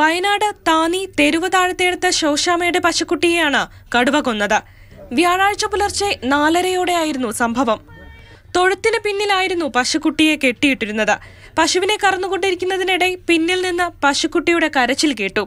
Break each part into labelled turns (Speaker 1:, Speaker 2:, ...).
Speaker 1: വയനാട് താനി തെരുവുതാഴത്തെടുത്ത ശോശാമയുടെ പശുക്കുട്ടിയെയാണ് കടുവ കൊന്നത് വ്യാഴാഴ്ച പുലർച്ചെ നാലരയോടെയായിരുന്നു സംഭവം തൊഴുത്തിന് പിന്നിലായിരുന്നു പശുക്കുട്ടിയെ കെട്ടിയിട്ടിരുന്നത് പശുവിനെ കറന്നുകൊണ്ടിരിക്കുന്നതിനിടെ പിന്നിൽ നിന്ന് പശുക്കുട്ടിയുടെ കരച്ചിൽ കേട്ടു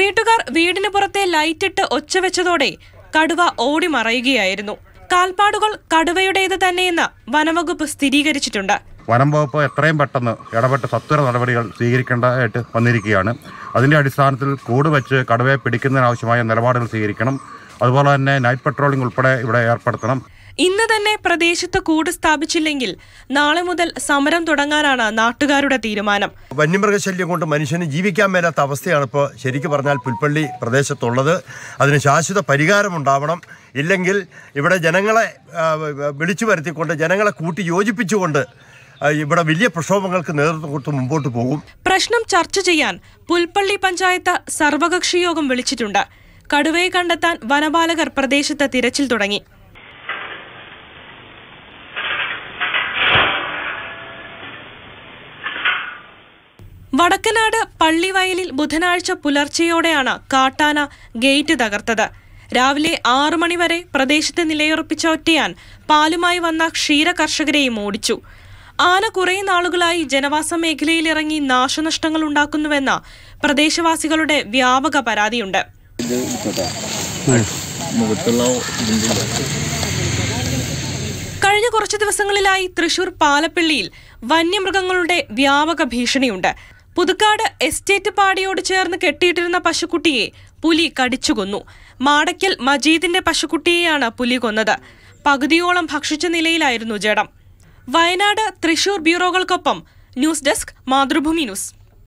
Speaker 1: വീട്ടുകാർ വീടിന് പുറത്തെ ലൈറ്റിട്ട് ഒച്ച വെച്ചതോടെ കടുവ ഓടി മറയുകയായിരുന്നു കാൽപ്പാടുകൾ കടുവയുടേത് തന്നെയെന്ന് വനംവകുപ്പ് സ്ഥിരീകരിച്ചിട്ടുണ്ട്
Speaker 2: വനം വകുപ്പ് എത്രയും പെട്ടെന്ന് ഇടപെട്ട് സത്വര നടപടികൾ സ്വീകരിക്കേണ്ടതായിട്ട് വന്നിരിക്കുകയാണ് അതിൻ്റെ അടിസ്ഥാനത്തിൽ കൂട് വെച്ച് കടുവയെ പിടിക്കുന്നതിനാവശ്യമായ നിലപാടുകൾ സ്വീകരിക്കണം അതുപോലെ തന്നെ നൈറ്റ് പട്രോളിംഗ് ഉൾപ്പെടെ ഇവിടെ ഏർപ്പെടുത്തണം
Speaker 1: ഇന്ന് തന്നെ പ്രദേശത്ത് കൂട് സ്ഥാപിച്ചില്ലെങ്കിൽ നാളെ മുതൽ സമരം തുടങ്ങാനാണ് നാട്ടുകാരുടെ തീരുമാനം
Speaker 3: വന്യമൃഗശല്യം കൊണ്ട് മനുഷ്യന് ജീവിക്കാൻ മേലാത്ത അവസ്ഥയാണ് ഇപ്പോൾ ശരിക്കും പറഞ്ഞാൽ പുൽപ്പള്ളി പ്രദേശത്തുള്ളത് അതിന് ശാശ്വത ഉണ്ടാവണം ഇല്ലെങ്കിൽ ഇവിടെ ജനങ്ങളെ വിളിച്ചു വരുത്തിക്കൊണ്ട് ജനങ്ങളെ കൂട്ടി യോജിപ്പിച്ചുകൊണ്ട് ഇവിടെ വലിയ പ്രക്ഷോഭങ്ങൾക്ക് നേതൃത്വം കൊടുത്ത് മുമ്പോട്ട് പോകും
Speaker 1: പ്രശ്നം ചർച്ച ചെയ്യാൻ പുൽപ്പള്ളി പഞ്ചായത്ത് സർവകക്ഷി യോഗം വിളിച്ചിട്ടുണ്ട് കടുവയെ കണ്ടെത്താൻ വനപാലകർ പ്രദേശത്ത് തിരച്ചിൽ തുടങ്ങി വടക്കനാട് പള്ളിവയലിൽ ബുധനാഴ്ച പുലർച്ചെയോടെയാണ് കാട്ടാന ഗേറ്റ് തകർത്തത് രാവിലെ ആറു മണിവരെ പ്രദേശത്ത് നിലയുറപ്പിച്ച ഒറ്റയാൻ പാലുമായി വന്ന ക്ഷീര കർഷകരെയും ഓടിച്ചു ആന കുറെ നാളുകളായി ജനവാസ മേഖലയിൽ ഇറങ്ങി നാശനഷ്ടങ്ങൾ ഉണ്ടാക്കുന്നുവെന്ന പ്രദേശവാസികളുടെ വ്യാപക പരാതിയുണ്ട് കഴിഞ്ഞ കുറച്ചു ദിവസങ്ങളിലായി തൃശൂർ പാലപ്പള്ളിയിൽ വന്യമൃഗങ്ങളുടെ വ്യാപക ഭീഷണിയുണ്ട് പുതുക്കാട് എസ്റ്റേറ്റ് പാടിയോട് ചേർന്ന് കെട്ടിയിട്ടിരുന്ന പശുക്കുട്ടിയെ പുലി കടിച്ചുകൊന്നു മാടയ്ക്കൽ മജീദിന്റെ പശുക്കുട്ടിയെയാണ് പുലി കൊന്നത് പകുതിയോളം ഭക്ഷിച്ച നിലയിലായിരുന്നു ജഡം വയനാട് തൃശൂർ ബ്യൂറോകൾക്കൊപ്പം ന്യൂസ് ഡെസ്ക് മാതൃഭൂമി ന്യൂസ്